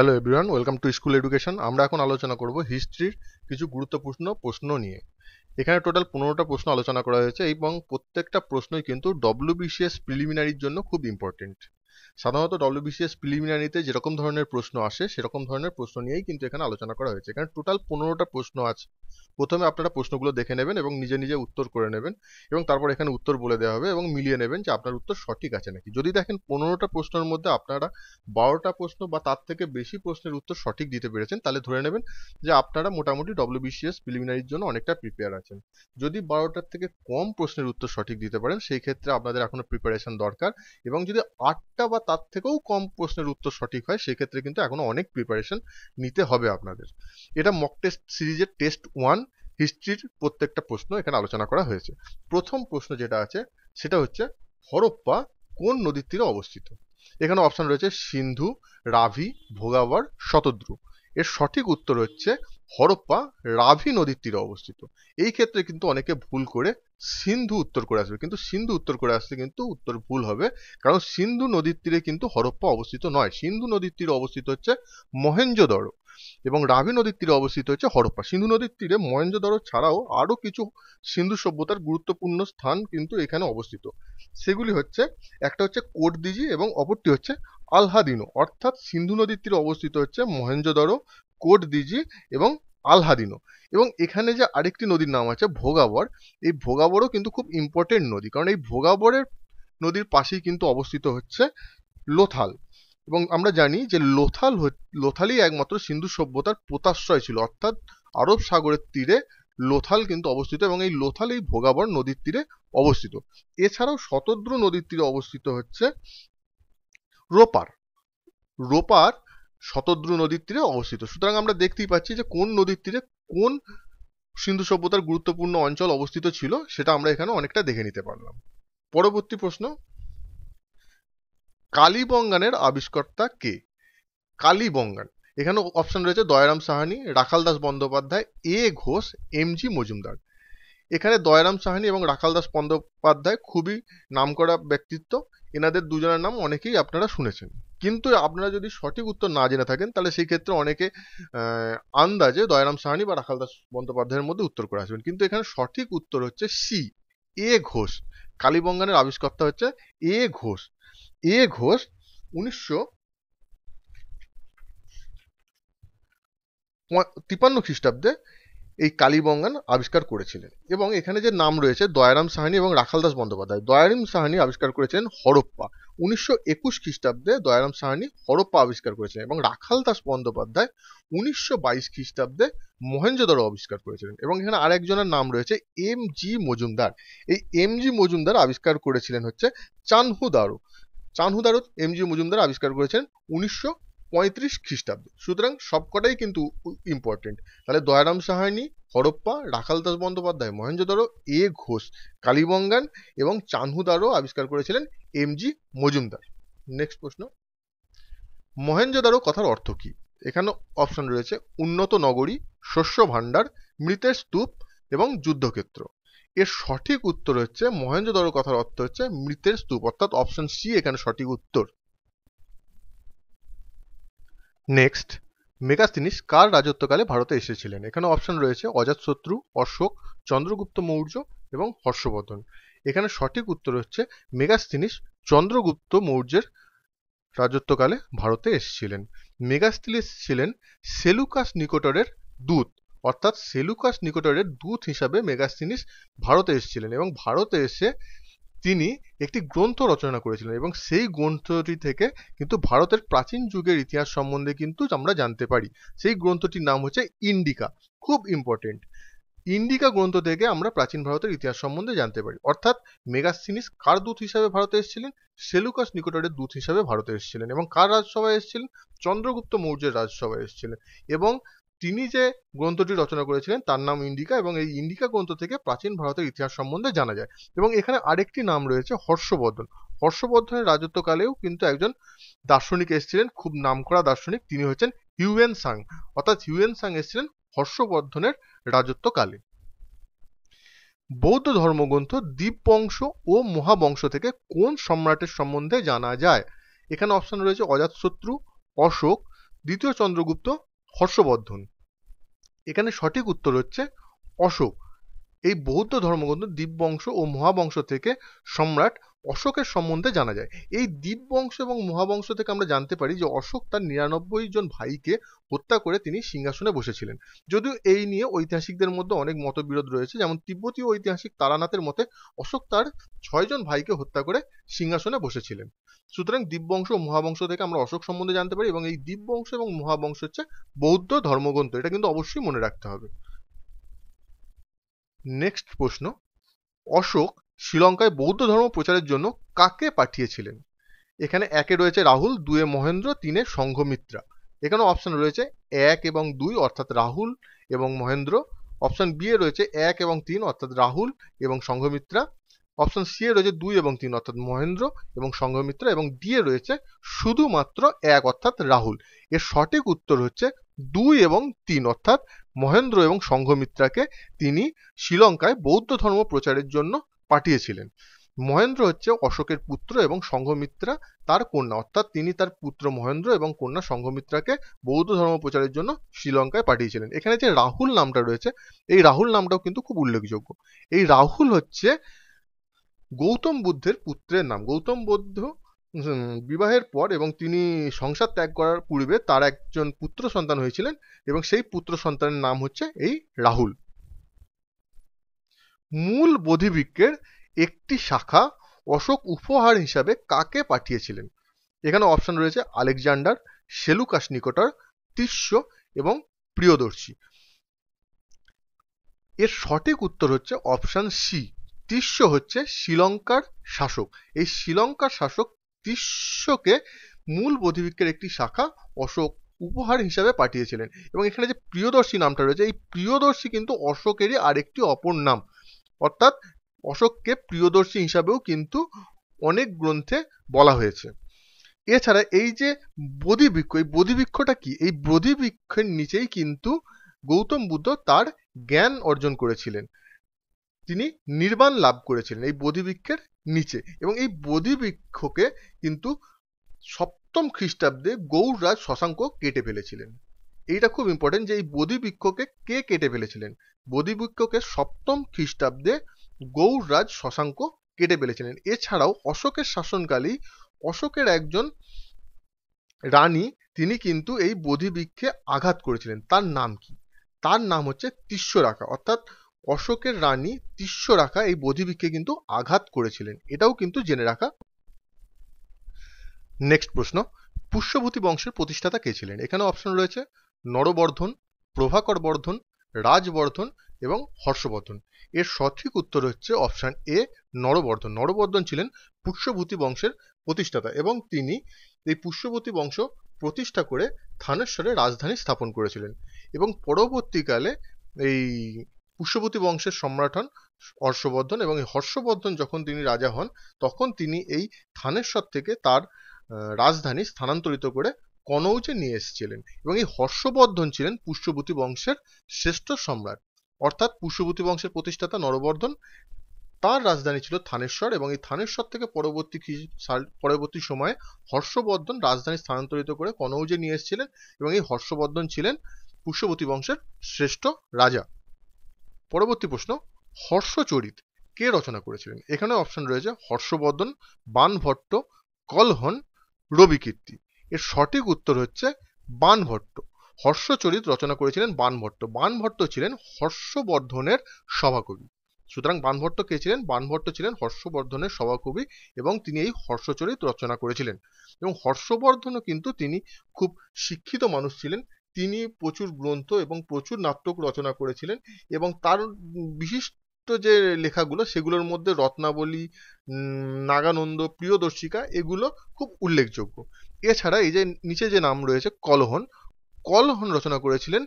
hello everyone welcome to school education আমরা এখন আলোচনা করব হিস্ট্রির কিছু গুরুত্বপূর্ণ প্রশ্ন নিয়ে এখানে টোটাল পনেরোটা প্রশ্ন আলোচনা করা হয়েছে এবং প্রত্যেকটা প্রশ্নই কিন্তু ডব্লিউবিসিএস প্রিলিমিনারির জন্য খুব ইম্পর্টেন্ট সাধারণত ডব্লিউবিসিএস প্রিলিমিনারিতে যেরকম ধরনের প্রশ্ন আসে সেরকম ধরনের প্রশ্ন নিয়েই কিন্তু এখানে আলোচনা করা হয়েছে এখানে টোটাল পনেরোটা প্রশ্ন আছে প্রথমে আপনারা প্রশ্নগুলো দেখে নেবেন এবং নিজে নিজে উত্তর করে নেবেন এবং তারপর এখানে উত্তর বলে দেওয়া হবে এবং মিলিয়ে নেবেন যে আপনার উত্তর সঠিক আছে নাকি যদি দেখেন পনেরোটা প্রশ্নের মধ্যে আপনারা বারোটা প্রশ্ন বা তার থেকে বেশি প্রশ্নের উত্তর সঠিক দিতে পেরেছেন তাহলে ধরে নেবেন যে আপনারা মোটামুটি ডব্লিউবিসিএস প্রিলিমিনারির জন্য অনেকটা প্রিপেয়ার আছেন যদি বারোটার থেকে কম প্রশ্নের উত্তর সঠিক দিতে পারেন সেই ক্ষেত্রে আপনাদের এখনো প্রিপারেশন দরকার এবং যদি আটটা বা তার থেকেও কম প্রশ্নের উত্তর সঠিক হয় সেক্ষেত্রে কিন্তু এখনও অনেক প্রিপারেশন নিতে হবে আপনাদের এটা মক টেস্ট সিরিজের টেস্ট ওয়ান হিস্ট্রির প্রত্যেকটা প্রশ্ন এখানে আলোচনা করা হয়েছে প্রথম প্রশ্ন যেটা আছে সেটা হচ্ছে হরপ্পা কোন নদীর তীরে অবস্থিত এখানে অপশন রয়েছে সিন্ধু রাভি ভোগাবার শতদ্রু এর সঠিক উত্তর হচ্ছে হরপ্পা রাভি নদীর তীরে অবস্থিত এই ক্ষেত্রে কিন্তু অনেকে ভুল করে সিন্ধু উত্তর করে আসবে কিন্তু সিন্ধু উত্তর করে আসতে কিন্তু উত্তর ভুল হবে কারণ সিন্ধু নদীর তীরে কিন্তু হরপ্পা অবস্থিত নয় সিন্ধু নদীর তীরে অবস্থিত হচ্ছে মহেঞ্জোদড়ো এবং রাভি নদীর তীরে অবস্থিত হচ্ছে হরপ্পা সিন্ধু নদীর তীরে মহেঞ্জোদড়ো ছাড়াও আরও কিছু সিন্ধু সভ্যতার গুরুত্বপূর্ণ স্থান কিন্তু এখানে অবস্থিত সেগুলি হচ্ছে একটা হচ্ছে কোটদিজি এবং অপরটি হচ্ছে আলহাদিনো অর্থাৎ সিন্ধু নদীর তীরে অবস্থিত হচ্ছে মহেঞ্জোদড়ো কোট দিজি এবং আলহাদিনো এবং এখানে যে আরেকটি নদীর নাম আছে ভোগাবর এই ভোগাবরও কিন্তু খুব ইম্পর্টেন্ট নদী কারণ এই ভোগাবরের নদীর পাশেই কিন্তু অবস্থিত হচ্ছে লোথাল এবং আমরা জানি যে লোথাল লোথালই একমাত্র সিন্ধু সভ্যতার পোতাশ্রয় ছিল অর্থাৎ আরব সাগরের তীরে লোথাল কিন্তু অবস্থিত এবং এই লোথাল এই ভোগাবর নদীর তীরে অবস্থিত এছাড়াও শতদ্রু নদীর তীরে অবস্থিত হচ্ছে রোপার রোপার শতদ্রু নদীর তীরে অবস্থিত সুতরাং আমরা দেখতেই পাচ্ছি যে কোন নদীর তীরে কোন সিন্ধু সভ্যতার গুরুত্বপূর্ণ অঞ্চল অবস্থিত ছিল সেটা আমরা এখানে অনেকটা দেখে নিতে পারলাম পরবর্তী প্রশ্ন কালীবঙ্গানের আবিষ্কর্তা কে কালীবঙ্গান এখানে অপশন রয়েছে Dayaram Sahni Rakhal Das Bandyopadhyay A Ghosh M G Majumdar এখানে দয়ারাম সাহানি এবং রাখাল দাস বন্দ্যোপাধ্যায় খুবই নামকরা ব্যক্তিত্ব এনাদের দুজনের নাম অনেকেই আপনারা শুনেছেন কিন্তু আপনারা যদি সঠিক উত্তর না জেনে থাকেন তাহলে সেই ক্ষেত্রে অনেকে আন্দাজে দয়ারাম সাহানি বা রাখাল দাস বন্দ্যোপাধ্যায়ের মধ্যে উত্তর করে আসবেন কিন্তু এখানে সঠিক উত্তর হচ্ছে সি এ ঘোষ কালীবঙ্গানের আবিষ্কর্তা হচ্ছে এ ঘোষ এ ঘোষ উনিশশো তিপান্ন খ্রিস্টাব্দে এই কালীবঙ্গান আবিষ্কার করেছিলেন এবং এখানে যে নাম রয়েছে দয়ারাম সাহানি এবং রাখালদাস বন্দ্যোপাধ্যায় দয়ারাম সাহানি আবিষ্কার করেছিলেন হরপ্পা উনিশশো একুশ খ্রিস্টাব্দে দয়ারাম সাহানি হরপ্পা আবিষ্কার করেছিলেন এবং রাখালদাস বন্দ্যোপাধ্যায় উনিশশো বাইশ খ্রিস্টাব্দে মহেঞ্জোদারো আবিষ্কার করেছিলেন এবং এখানে আরেকজনের নাম রয়েছে এম জি মজুমদার এই এম জি মজুমদার আবিষ্কার করেছিলেন হচ্ছে চানহুদারো চানহুদারো এম জি মজুমদার আবিষ্কার করেছেন উনিশশো পঁয়ত্রিশ খ্রিস্টাব্দে সুতরাং সবকটাই কিন্তু ইম্পর্টেন্ট তাহলে দয়ারাম সাহায়নি হরপ্পা রাখালদাস বন্দ্যোপাধ্যায় দরো এ ঘোষ কালীবঙ্গান এবং চানহুদারও আবিষ্কার করেছিলেন এম জি মজুমদার নেক্সট প্রশ্ন দারো কথার অর্থ কী এখানে অপশন রয়েছে উন্নত নগরী শস্য ভাণ্ডার মৃতের স্তূপ এবং যুদ্ধক্ষেত্র এর সঠিক উত্তর হচ্ছে মহেন্দ্রদারো কথার অর্থ হচ্ছে মৃতের স্তূপ অর্থাৎ অপশন সি এখানে সঠিক উত্তর নেক্সট মেগাস্তিনিস কার রাজত্বকালে ভারতে এসেছিলেন এখানে অপশন রয়েছে অজাতশত্রু অশোক চন্দ্রগুপ্ত মৌর্য এবং হর্ষবর্ধন এখানে সঠিক উত্তর হচ্ছে মেগাস্তিনিস চন্দ্রগুপ্ত মৌর্যের রাজত্বকালে ভারতে এসেছিলেন মেগাস্তিনিস ছিলেন সেলুকাস নিকোটরের দূত অর্থাৎ সেলুকাস নিকোটরের দূত হিসাবে মেগাস্তিনিস ভারতে এসেছিলেন এবং ভারতে এসে তিনি একটি গ্রন্থ রচনা করেছিলেন এবং সেই গ্রন্থটি থেকে কিন্তু ভারতের প্রাচীন যুগের ইতিহাস সম্বন্ধে কিন্তু আমরা জানতে পারি সেই গ্রন্থটির নাম হচ্ছে ইন্ডিকা খুব ইম্পর্টেন্ট ইন্ডিকা গ্রন্থ থেকে আমরা প্রাচীন ভারতের ইতিহাস সম্বন্ধে জানতে পারি অর্থাৎ মেগাসিনিস কার দূত হিসাবে ভারতে এসেছিলেন সেলুকাস নিকোটরের দূত হিসাবে ভারতে এসেছিলেন এবং কার রাজসভায় এসেছিলেন চন্দ্রগুপ্ত মৌর্যের রাজসভায় এসেছিলেন এবং তিনি যে গ্রন্থটি রচনা করেছিলেন তার নাম ইন্ডিকা এবং এই ইন্ডিকা গ্রন্থ থেকে প্রাচীন ভারতের ইতিহাস সম্বন্ধে জানা যায় এবং এখানে আরেকটি নাম রয়েছে হর্ষবর্ধন হর্ষবর্ধনের রাজত্বকালেও কিন্তু একজন দার্শনিক এসেছিলেন খুব নামকরা দার্শনিক তিনি হয়েছেন হিউয়েন সাং অর্থাৎ হিউয়েন সাং এসেছিলেন হর্ষবর্ধনের রাজত্বকালে বৌদ্ধ ধর্মগ্রন্থ দীপবংশ ও মহাবংশ থেকে কোন সম্রাটের সম্বন্ধে জানা যায় এখানে অপশন রয়েছে অজাতশত্রু অশোক দ্বিতীয় চন্দ্রগুপ্ত হর্ষবর্ধন এখানে সঠিক উত্তর হচ্ছে অশোক এই বৌদ্ধ ধর্মগ্রন্থ দীপবংশ ও মহাবংশ থেকে সম্রাট অশোকের সম্বন্ধে জানা যায় এই দ্বীপ বংশ এবং মহাবংশ থেকে আমরা জানতে পারি যে অশোক তার নিরানব্বই জন ভাইকে হত্যা করে তিনি সিংহাসনে বসেছিলেন যদিও এই নিয়ে ঐতিহাসিকদের মধ্যে অনেক মতবিরোধ রয়েছে যেমন তিব্বতীয় ঐতিহাসিক তারানাথের মতে অশোক তার ছয়জন ভাইকে হত্যা করে সিংহাসনে বসেছিলেন সুতরাং দ্বীপবংশ ও মহাবংশ থেকে আমরা অশোক সম্বন্ধে জানতে পারি এবং এই দ্বীপবংশ এবং মহাবংশ হচ্ছে বৌদ্ধ ধর্মগ্রন্থ এটা কিন্তু অবশ্যই মনে রাখতে হবে নেক্সট প্রশ্ন অশোক শ্রীলঙ্কায় বৌদ্ধ ধর্ম প্রচারের জন্য কাকে পাঠিয়েছিলেন এখানে একে রয়েছে রাহুল দুয়ে মহেন্দ্র তিনে সংঘমিত্রা এখানে অপশন রয়েছে এক এবং দুই অর্থাৎ রাহুল এবং মহেন্দ্র অপশন বি এ রয়েছে এক এবং তিন অর্থাৎ রাহুল এবং সংঘমিত্রা অপশন সি এ রয়েছে দুই এবং তিন অর্থাৎ মহেন্দ্র এবং সংঘমিত্রা এবং ডি এ রয়েছে শুধুমাত্র এক অর্থাৎ রাহুল এর সঠিক উত্তর হচ্ছে দুই এবং তিন অর্থাৎ মহেন্দ্র এবং সংঘমিত্রাকে তিনি শ্রীলঙ্কায় বৌদ্ধ ধর্ম প্রচারের জন্য পাঠিয়েছিলেন মহেন্দ্র হচ্ছে অশোকের পুত্র এবং সংঘমিত্রা তার কন্যা অর্থাৎ তিনি তার পুত্র মহেন্দ্র এবং কন্যা সংঘমিত্রাকে বৌদ্ধ ধর্ম প্রচারের জন্য শ্রীলঙ্কায় পাঠিয়েছিলেন এখানে যে রাহুল নামটা রয়েছে এই রাহুল নামটাও কিন্তু খুব উল্লেখযোগ্য এই রাহুল হচ্ছে গৌতম বুদ্ধের পুত্রের নাম গৌতম বুদ্ধ বিবাহের পর এবং তিনি সংসার ত্যাগ করার পূর্বে তার একজন পুত্র সন্তান হয়েছিলেন এবং সেই পুত্র সন্তানের নাম হচ্ছে এই রাহুল মূল বোধিবৃক্ষের একটি শাখা অশোক উপহার হিসাবে কাকে পাঠিয়েছিলেন এখানে অপশন রয়েছে আলেকজান্ডার সেলুকাস নিকটার তৃষ্য এবং প্রিয়দর্শী এর সঠিক উত্তর হচ্ছে অপশন সি তৃষ্য হচ্ছে শ্রীলঙ্কার শাসক এই শ্রীলঙ্কার শাসক তৃষ্যকে মূল বোধিবৃক্ষের একটি শাখা অশোক উপহার হিসাবে পাঠিয়েছিলেন এবং এখানে যে প্রিয়দর্শী নামটা রয়েছে এই প্রিয়দর্শী কিন্তু অশোকেরই আরেকটি অপর নাম অর্থাৎ অশোককে প্রিয়দর্শী হিসাবেও কিন্তু অনেক গ্রন্থে বলা হয়েছে এছাড়া এই যে বোধিবৃক্ষ এই বোধিবৃক্ষটা কি এই বোধিবৃক্ষের নিচেই কিন্তু গৌতম বুদ্ধ তার জ্ঞান অর্জন করেছিলেন তিনি নির্বাণ লাভ করেছিলেন এই বোধিবৃক্ষের নিচে এবং এই বোধিবৃক্ষকে কিন্তু সপ্তম খ্রিস্টাব্দে গৌররাজ শশাঙ্ক কেটে ফেলেছিলেন এইটা খুব ইম্পর্টেন্ট যে এই বৃক্ষকে কে কেটে ফেলেছিলেন বৃক্ষকে সপ্তম খ্রিস্টাব্দে গৌররাজ শশাঙ্ক কেটে ফেলেছিলেন এছাড়াও অশোকের শাসনকালেই অশোকের একজন রানী তিনি কিন্তু এই বৃক্ষে আঘাত করেছিলেন তার নাম কি তার নাম হচ্ছে তিস্যরাখা অর্থাৎ অশোকের রানী তিস্যরাখা এই বৃক্ষে কিন্তু আঘাত করেছিলেন এটাও কিন্তু জেনে রাখা নেক্সট প্রশ্ন পুষ্যভূতি বংশের প্রতিষ্ঠাতা কে ছিলেন এখানে অপশন রয়েছে নরবর্ধন প্রভাকর বর্ধন রাজবর্ধন এবং হর্ষবর্ধন এর সঠিক উত্তর হচ্ছে অপশান এ নরবর্ধন নরবর্ধন ছিলেন পুষ্যভূতি বংশের প্রতিষ্ঠাতা এবং তিনি এই পুষ্যভূতি বংশ প্রতিষ্ঠা করে থানেশ্বরে রাজধানী স্থাপন করেছিলেন এবং পরবর্তীকালে এই পুষ্যভূতি বংশের সম্রাট হন হর্ষবর্ধন এবং এই হর্ষবর্ধন যখন তিনি রাজা হন তখন তিনি এই থানেশ্বর থেকে তার রাজধানী স্থানান্তরিত করে কনৌজে নিয়ে এসেছিলেন এবং এই হর্ষবর্ধন ছিলেন পুষ্যবতী বংশের শ্রেষ্ঠ সম্রাট অর্থাৎ পুষ্যবতী বংশের প্রতিষ্ঠাতা নরবর্ধন তার রাজধানী ছিল থানেশ্বর এবং এই থানেশ্বর থেকে পরবর্তী পরবর্তী সময়ে হর্ষবর্ধন রাজধানী স্থানান্তরিত করে কনৌজে নিয়ে এসেছিলেন এবং এই হর্ষবর্ধন ছিলেন পুষ্যবতী বংশের শ্রেষ্ঠ রাজা পরবর্তী প্রশ্ন হর্ষচরিত কে রচনা করেছিলেন এখানে অপশন রয়েছে হর্ষবর্ধন বানভট্ট কলহন রবিকীর্তি এর সঠিক উত্তর হচ্ছে বানভট্ট হর্ষচরিত রচনা করেছিলেন বানভট্ট বানভট্ট ছিলেন হর্ষবর্ধনের সভাকবি সুতরাং বানভট্ট কে ছিলেন বানভট্ট ছিলেন হর্ষবর্ধনের সভাকবি এবং তিনি এই হর্ষচরিত রচনা করেছিলেন এবং হর্ষবর্ধনও কিন্তু তিনি খুব শিক্ষিত মানুষ ছিলেন তিনি প্রচুর গ্রন্থ এবং প্রচুর নাটক রচনা করেছিলেন এবং তার বিশিষ্ট ছোট্ট যে লেখাগুলো সেগুলোর মধ্যে রত্নাবলী নাগানন্দ প্রিয়দর্শিকা এগুলো খুব উল্লেখযোগ্য এছাড়া এই যে নিচে যে নাম রয়েছে কলহন কলহন রচনা করেছিলেন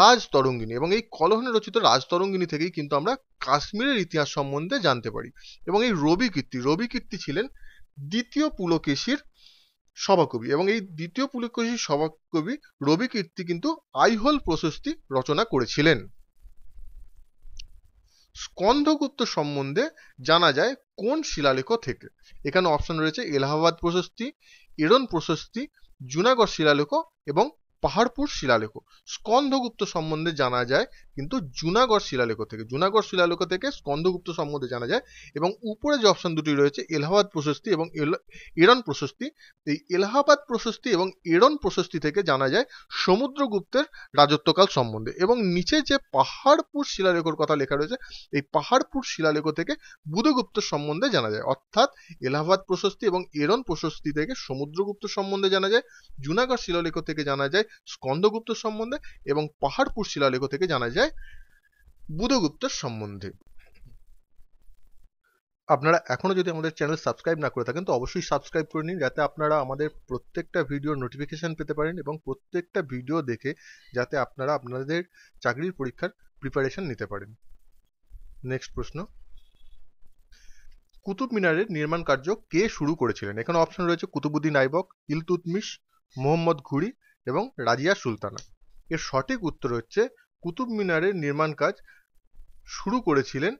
রাজতরঙ্গিনী এবং এই কলহনে রচিত রাজতরঙ্গিনী থেকেই কিন্তু আমরা কাশ্মীরের ইতিহাস সম্বন্ধে জানতে পারি এবং এই রবি কীর্তি রবি কীর্তি ছিলেন দ্বিতীয় পুলকেশীর সভাকবি এবং এই দ্বিতীয় পুলকেশীর সভাকবি রবি কীর্তি কিন্তু আইহোল প্রশস্তি রচনা করেছিলেন স্কন্ধগুপ্ত সম্বন্ধে জানা যায় কোন শিলালেখ থেকে এখানে অপশন রয়েছে এলাহাবাদ প্রশস্তি এরন প্রশস্তি জুনাগড় শিলালেখ এবং পাহাড়পুর শিলালেখ স্কন্ধগুপ্ত সম্বন্ধে জানা যায় কিন্তু জুনাগড় শিলালেখ থেকে জুনাগড় শিলালেখ থেকে স্কন্ধগুপ্ত সম্বন্ধে জানা যায় এবং উপরে যে অপশন দুটি রয়েছে এলাহাবাদ প্রশস্তি এবং এরন প্রশস্তি এই এলাহাবাদ প্রশস্তি এবং এরন প্রশস্তি থেকে জানা যায় সমুদ্রগুপ্তের রাজত্বকাল সম্বন্ধে এবং নিচে যে পাহাড়পুর শিলালেখর কথা লেখা রয়েছে এই পাহাড়পুর শিলালেখ থেকে বুধগুপ্ত সম্বন্ধে জানা যায় অর্থাৎ এলাহাবাদ প্রশস্তি এবং এরন প্রশস্তি থেকে সমুদ্রগুপ্ত সম্বন্ধে জানা যায় জুনাগড় শিলালেখ থেকে জানা যায় স্কন্দগুপ্ত সম্বন্ধে এবং পাহাড়পুর শিলালেখ থেকে জানা যায় বুধগুপ্তের সম্বন্ধে আপনারা এখনও যদি আমাদের চ্যানেল সাবস্ক্রাইব না করে থাকেন তো অবশ্যই সাবস্ক্রাইব করে নিন যাতে আপনারা আমাদের প্রত্যেকটা ভিডিওর নোটিফিকেশান পেতে পারেন এবং প্রত্যেকটা ভিডিও দেখে যাতে আপনারা আপনাদের চাকরির পরীক্ষার প্রিপারেশন নিতে পারেন নেক্সট প্রশ্ন কুতুব মিনারের নির্মাণ কার্য কে শুরু করেছিলেন এখানে অপশন রয়েছে কুতুবুদ্দিন আইবক ইলতুতমিশ মোহাম্মদ ঘুরি এবং রাজিয়া সুলতানা এর সঠিক উত্তর হচ্ছে কুতুব মিনারের নির্মাণ কাজ শুরু করেছিলেন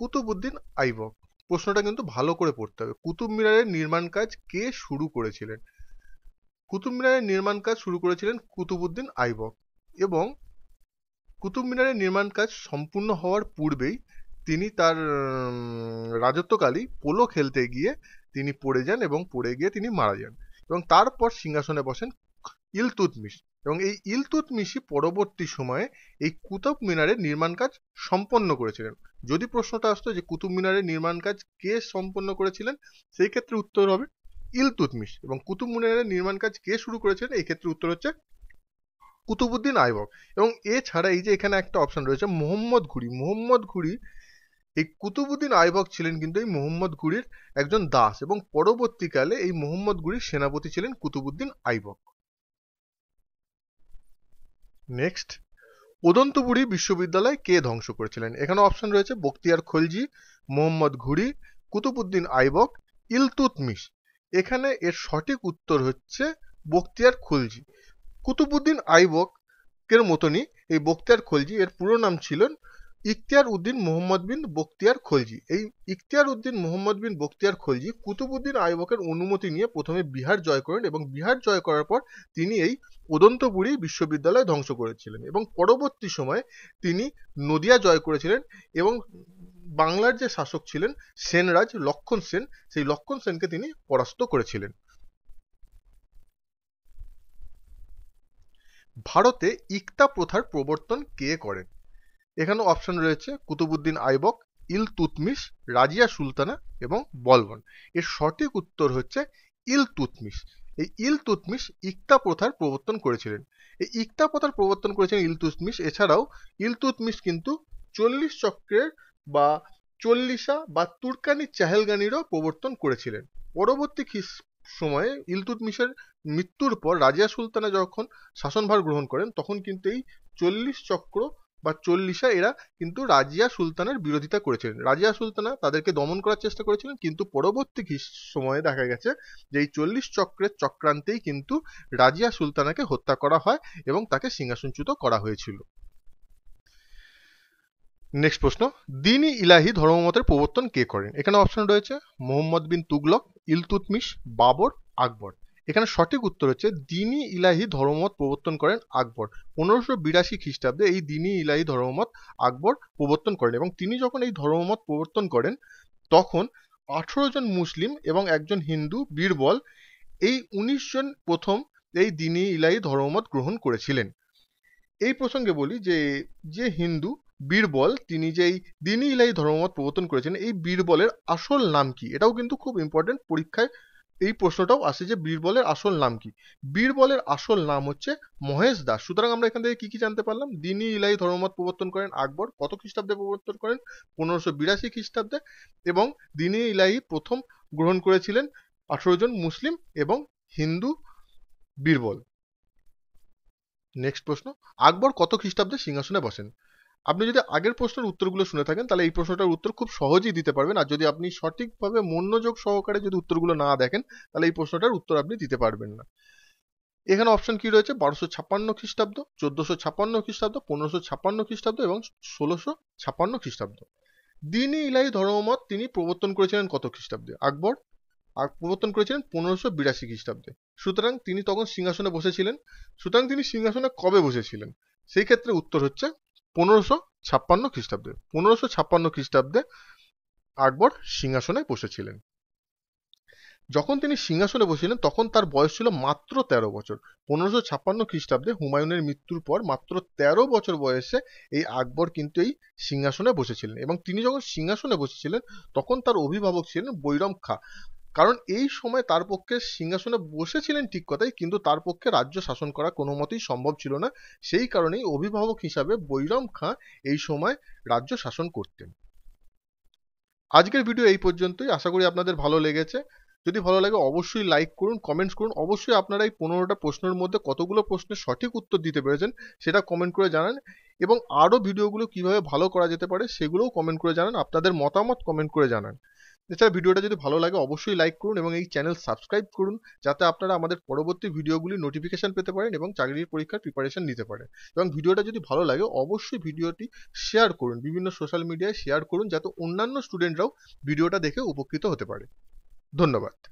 কুতুবুদ্দিন আইবক প্রশ্নটা কিন্তু ভালো করে পড়তে হবে কুতুব মিনারের নির্মাণ কাজ কে শুরু করেছিলেন কুতুব মিনারের নির্মাণ কাজ শুরু করেছিলেন কুতুবুদ্দিন আইবক এবং কুতুব মিনারের নির্মাণ কাজ সম্পূর্ণ হওয়ার পূর্বেই তিনি তার রাজত্বকালই পোলো খেলতে গিয়ে তিনি পড়ে যান এবং পড়ে গিয়ে তিনি মারা যান এবং তারপর সিংহাসনে বসেন ইলতুতমিশ এবং এই ইলতুতমিশি পরবর্তী সময়ে এই কুতুব মিনারের নির্মাণ কাজ সম্পন্ন করেছিলেন যদি প্রশ্নটা আসতো যে কুতুব মিনারের নির্মাণ কাজ কে সম্পন্ন করেছিলেন সেই ক্ষেত্রে উত্তর হবে ইলতুতমিশ এবং কুতুব মিনারের নির্মাণ কাজ কে শুরু করেছিলেন এই ক্ষেত্রে উত্তর হচ্ছে কুতুবুদ্দিন আইবক এবং এছাড়া এই যে এখানে একটা অপশন রয়েছে মোহাম্মদ ঘুরি মোহাম্মদ ঘুরি এই কুতুবুদ্দিন আইবক ছিলেন কিন্তু এই মোহাম্মদ ঘুরির একজন দাস এবং পরবর্তীকালে এই মোহাম্মদ ঘুরির সেনাপতি ছিলেন কুতুবুদ্দিন আইবক নেক্সট উদন্তপুরি বিশ্ববিদ্যালয় কে ধ্বংস করেছিলেন এখানে অপশন রয়েছে বক্তিয়ার খলজি মোহাম্মদ ঘুরি কুতুবুদ্দিন আইবক ইলতুতমিশ এখানে এর সঠিক উত্তর হচ্ছে বক্তিয়ার খলজি কুতুবুদ্দিন আইবক এর মতনই এই বক্তিয়ার খলজি এর পুরো নাম ছিলেন ইখতিয়ার উদ্দিন মোহাম্মদ বিন বখতিয়ার খলজি এই ইখতিয়ার উদ্দিন মোহাম্মদ বিন বক্তিয়ার খলজি কুতুবুদ্দিন আইবকের অনুমতি নিয়ে প্রথমে বিহার জয় করেন এবং বিহার জয় করার পর তিনি এই উদন্তপুরী বিশ্ববিদ্যালয় ধ্বংস করেছিলেন এবং পরবর্তী সময়ে তিনি নদিয়া জয় করেছিলেন এবং বাংলার যে শাসক ছিলেন সেনরাজ লক্ষণ সেন সেই লক্ষণ সেনকে তিনি পরাস্ত করেছিলেন ভারতে ইকতা প্রথার প্রবর্তন কে করেন এখানেও অপশন রয়েছে কুতুবুদ্দিন আইবক ইল তুতমিস রাজিয়া সুলতানা এবং বলবন এর সঠিক উত্তর হচ্ছে ইল তুতমিস এই ইল তুতমিস ইকতা প্রথার প্রবর্তন করেছিলেন এই ইকতা প্রথার প্রবর্তন করেছেন ইল তুতমিস এছাড়াও ইল তুতমিস কিন্তু চল্লিশ চক্রের বা চল্লিশা বা তুর্কানি চাহেলগানিরও প্রবর্তন করেছিলেন পরবর্তী সময়ে ইলতুতমিশের মৃত্যুর পর রাজিয়া সুলতানা যখন শাসনভার গ্রহণ করেন তখন কিন্তু এই চল্লিশ চক্র বা চল্লিশা এরা কিন্তু রাজিয়া সুলতানের বিরোধিতা করেছিলেন রাজিয়া সুলতানা তাদেরকে দমন করার চেষ্টা করেছিলেন কিন্তু পরবর্তী সময়ে দেখা গেছে যে এই চল্লিশ চক্রের চক্রান্তেই কিন্তু রাজিয়া সুলতানাকে হত্যা করা হয় এবং তাকে সিংহাসনচ্যুত করা হয়েছিল নেক্সট প্রশ্ন দিনই ইলাহি ধর্মমতের প্রবর্তন কে করেন এখানে অপশন রয়েছে মোহাম্মদ বিন তুগলক ইলতুতমিশ বাবর আকবর এখানে সঠিক উত্তর হচ্ছে দিনই ইলাহি ধর্মমত প্রবর্তন করেন আকবর পনেরোশো বিরাশি খ্রিস্টাব্দে এই দিনই ইলাহি ধর্মমত আকবর প্রবর্তন করেন এবং তিনি যখন এই ধর্মমত প্রবর্তন করেন তখন আঠেরো জন মুসলিম এবং একজন হিন্দু বীরবল এই উনিশ জন প্রথম এই দিনই ইলাহি ধর্মমত গ্রহণ করেছিলেন এই প্রসঙ্গে বলি যে যে হিন্দু বীরবল তিনি যেই দিনই ইলাহি ধর্মমত প্রবর্তন করেছেন এই বীরবলের আসল নাম কি এটাও কিন্তু খুব ইম্পর্টেন্ট পরীক্ষায় এই প্রশ্নটাও আসে যে বীরবলের আসল নাম কি বীরবলের আসল নাম হচ্ছে মহেশ দাস সুতরাং আমরা এখান থেকে কি কি জানতে পারলাম দিনই ইলাই ধর্মমত প্রবর্তন করেন আকবর কত খ্রিস্টাব্দে প্রবর্তন করেন পনেরোশো বিরাশি খ্রিস্টাব্দে এবং দিনই ইলাহি প্রথম গ্রহণ করেছিলেন আঠেরো জন মুসলিম এবং হিন্দু বীরবল নেক্সট প্রশ্ন আকবর কত খ্রিস্টাব্দে সিংহাসনে বসেন আপনি যদি আগের প্রশ্নের উত্তরগুলো শুনে থাকেন তাহলে এই প্রশ্নটার উত্তর খুব সহজেই দিতে পারবেন আর যদি আপনি সঠিকভাবে মনোযোগ সহকারে যদি উত্তরগুলো না দেখেন তাহলে এই প্রশ্নটার উত্তর আপনি দিতে পারবেন না এখানে অপশন কি রয়েছে বারোশো ছাপ্পান্ন খ্রিস্টাব্দ চোদ্দশো ছাপ্পান্ন খ্রিস্টাব্দ পনেরোশো ছাপ্পান্ন খ্রিস্টাব্দ এবং ষোলোশো ছাপ্পান্ন খ্রিস্টাব্দ দিনই ইলাহি ধর্মমত তিনি প্রবর্তন করেছিলেন কত খ্রিস্টাব্দে আকবর আর প্রবর্তন করেছিলেন পনেরোশো বিরাশি খ্রিস্টাব্দে সুতরাং তিনি তখন সিংহাসনে বসেছিলেন সুতরাং তিনি সিংহাসনে কবে বসেছিলেন সেই ক্ষেত্রে উত্তর হচ্ছে পনেরোশো ছাপ্পান্ন খ্রিস্টাব্দে পনেরোশো ছাপ্পান্ন খ্রিস্টাব্দে আকবর সিংহাসনে বসেছিলেন যখন তিনি সিংহাসনে বসেছিলেন তখন তার বয়স ছিল মাত্র ১৩ বছর পনেরোশো ছাপ্পান্ন খ্রিস্টাব্দে হুমায়ুনের মৃত্যুর পর মাত্র ১৩ বছর বয়সে এই আকবর কিন্তু এই সিংহাসনে বসেছিলেন এবং তিনি যখন সিংহাসনে বসেছিলেন তখন তার অভিভাবক ছিলেন বৈরম খা কারণ এই সময় তার পক্ষে সিংহাসনে বসেছিলেন ঠিক কথাই কিন্তু তার পক্ষে রাজ্য শাসন করা কোনো মতেই সম্ভব ছিল না সেই কারণেই অভিভাবক হিসাবে বৈরাম খাঁ এই সময় রাজ্য শাসন করতেন আজকের ভিডিও এই পর্যন্তই আশা করি আপনাদের ভালো লেগেছে যদি ভালো লাগে অবশ্যই লাইক করুন কমেন্টস করুন অবশ্যই আপনারা এই পনেরোটা প্রশ্নের মধ্যে কতগুলো প্রশ্নের সঠিক উত্তর দিতে পেরেছেন সেটা কমেন্ট করে জানান এবং আরও ভিডিওগুলো কিভাবে ভালো করা যেতে পারে সেগুলোও কমেন্ট করে জানান আপনাদের মতামত কমেন্ট করে জানান এছাড়া ভিডিওটা যদি ভালো লাগে অবশ্যই লাইক করুন এবং এই চ্যানেল সাবস্ক্রাইব করুন যাতে আপনারা আমাদের পরবর্তী ভিডিওগুলি নোটিফিকেশান পেতে পারেন এবং চাকরির পরীক্ষার প্রিপারেশান নিতে পারেন এবং ভিডিওটা যদি ভালো লাগে অবশ্যই ভিডিওটি শেয়ার করুন বিভিন্ন সোশ্যাল মিডিয়ায় শেয়ার করুন যাতে অন্যান্য স্টুডেন্টরাও ভিডিওটা দেখে উপকৃত হতে পারে ধন্যবাদ